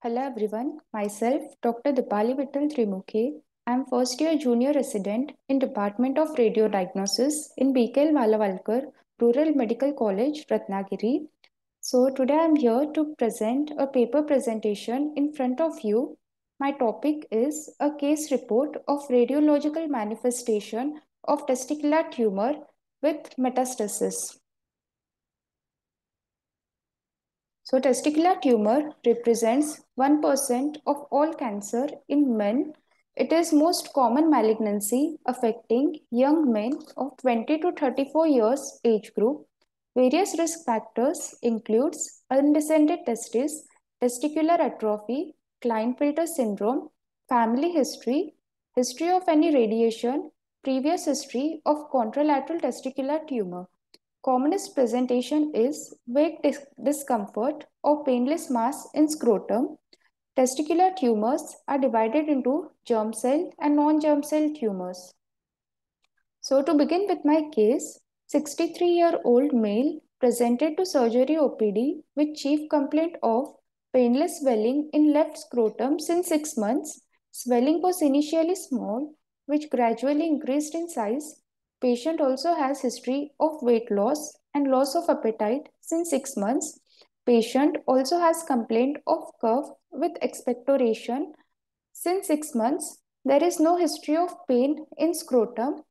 Hello everyone, myself Dr. Dipali Vittal Trimukhi. I am first year junior resident in Department of Radio Diagnosis in BKL Malavalkar Rural Medical College, Ratnagiri. So today I am here to present a paper presentation in front of you. My topic is a case report of radiological manifestation of testicular tumor with metastasis. So, testicular tumor represents 1% of all cancer in men. It is most common malignancy affecting young men of 20 to 34 years age group. Various risk factors includes undescended testis, testicular atrophy, Klinefelter syndrome, family history, history of any radiation, previous history of contralateral testicular tumor commonest presentation is vague dis discomfort or painless mass in scrotum. Testicular tumors are divided into germ cell and non-germ cell tumors. So to begin with my case, 63-year-old male presented to surgery OPD with chief complaint of painless swelling in left scrotum since 6 months. Swelling was initially small, which gradually increased in size Patient also has history of weight loss and loss of appetite since 6 months. Patient also has complaint of cough with expectoration since 6 months. There is no history of pain in scrotum.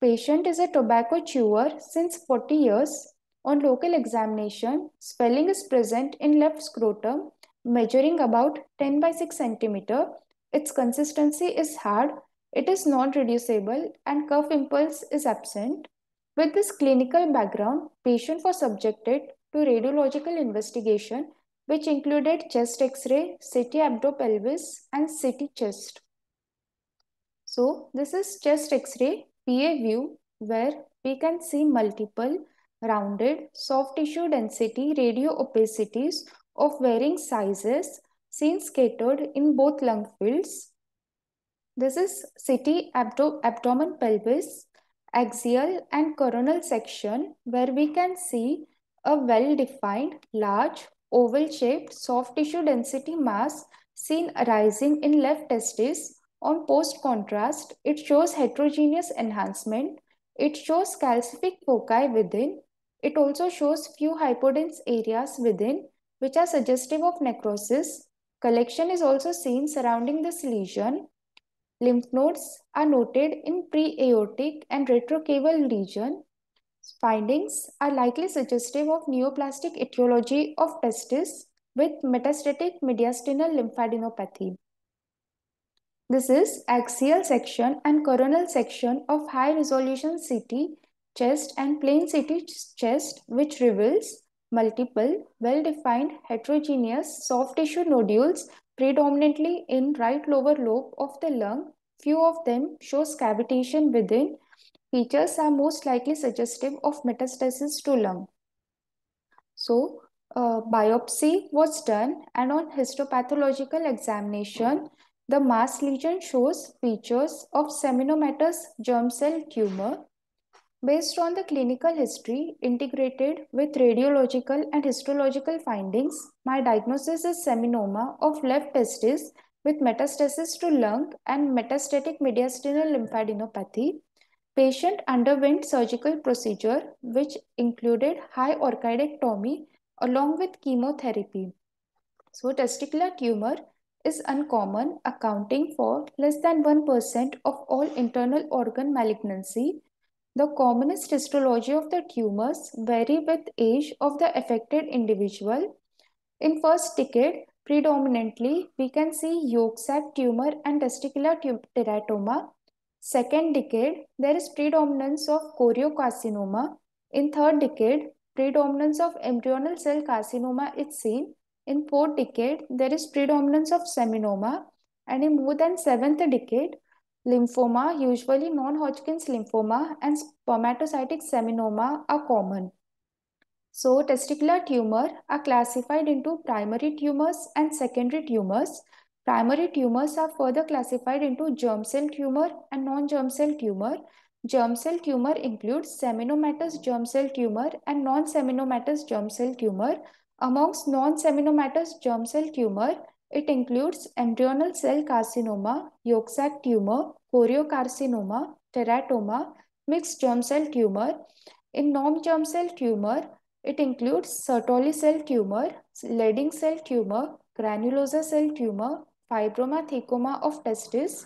Patient is a tobacco chewer since 40 years. On local examination, swelling is present in left scrotum measuring about 10 by 6 centimeter. Its consistency is hard it is non reducible and curve impulse is absent. With this clinical background, patient was subjected to radiological investigation which included chest x-ray, CT abdo-pelvis and CT chest. So this is chest x-ray PA view where we can see multiple rounded soft tissue density radio opacities of varying sizes seen scattered in both lung fields this is city abdo abdomen pelvis, axial and coronal section where we can see a well-defined, large, oval-shaped soft tissue density mass seen arising in left testis. On post-contrast, it shows heterogeneous enhancement. It shows calcific foci within. It also shows few hypodense areas within, which are suggestive of necrosis. Collection is also seen surrounding this lesion Lymph nodes are noted in preaortic and retrocaval region. Findings are likely suggestive of neoplastic etiology of testis with metastatic mediastinal lymphadenopathy. This is axial section and coronal section of high resolution CT chest and plain CT chest which reveals multiple well-defined heterogeneous soft tissue nodules predominantly in right lower lobe of the lung. Few of them show cavitation within. Features are most likely suggestive of metastasis to lung. So, uh, biopsy was done and on histopathological examination, the mass lesion shows features of seminomatous germ cell tumor based on the clinical history integrated with radiological and histological findings, my diagnosis is seminoma of left testis with metastasis to lung and metastatic mediastinal lymphadenopathy. Patient underwent surgical procedure which included high orchidectomy along with chemotherapy. So testicular tumor is uncommon accounting for less than 1% of all internal organ malignancy the commonest histology of the tumors vary with age of the affected individual. In first decade, predominantly, we can see yolk sac tumor and testicular teratoma. Second decade, there is predominance of choriocarcinoma. In third decade, predominance of embryonal cell carcinoma is seen. In fourth decade, there is predominance of seminoma. And in more than seventh decade, Lymphoma, usually non-Hodgkin's lymphoma and spermatocytic seminoma are common. So testicular tumor are classified into primary tumors and secondary tumors. Primary tumors are further classified into germ cell tumor and non-germ cell tumor. Germ cell tumor includes seminomatous germ cell tumor and non-seminomatous germ cell tumor. Amongst non-seminomatous germ cell tumor, it includes embryonal cell carcinoma, yolk sac tumor, choriocarcinoma, teratoma, mixed germ cell tumor. In non-germ cell tumor, it includes Sertoli cell tumor, leading cell tumor, granulosa cell tumor, fibroma thecoma of testis.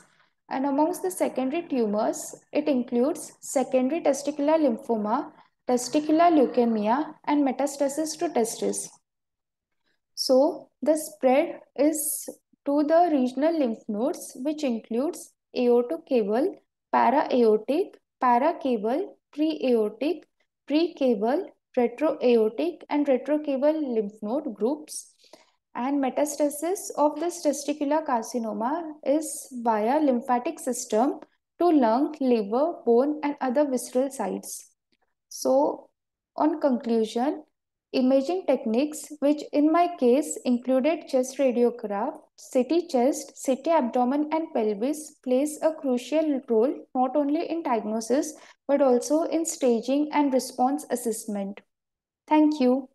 And amongst the secondary tumors, it includes secondary testicular lymphoma, testicular leukemia, and metastasis to testis. So, the spread is to the regional lymph nodes, which includes aortic aortic, cable, cable, para para pre aortic, pre cable, retro aortic, and retro cable lymph node groups. And metastasis of this testicular carcinoma is via lymphatic system to lung, liver, bone, and other visceral sites. So, on conclusion, imaging techniques, which in my case included chest radiograph, city chest, city abdomen, and pelvis, plays a crucial role not only in diagnosis but also in staging and response assessment. Thank you.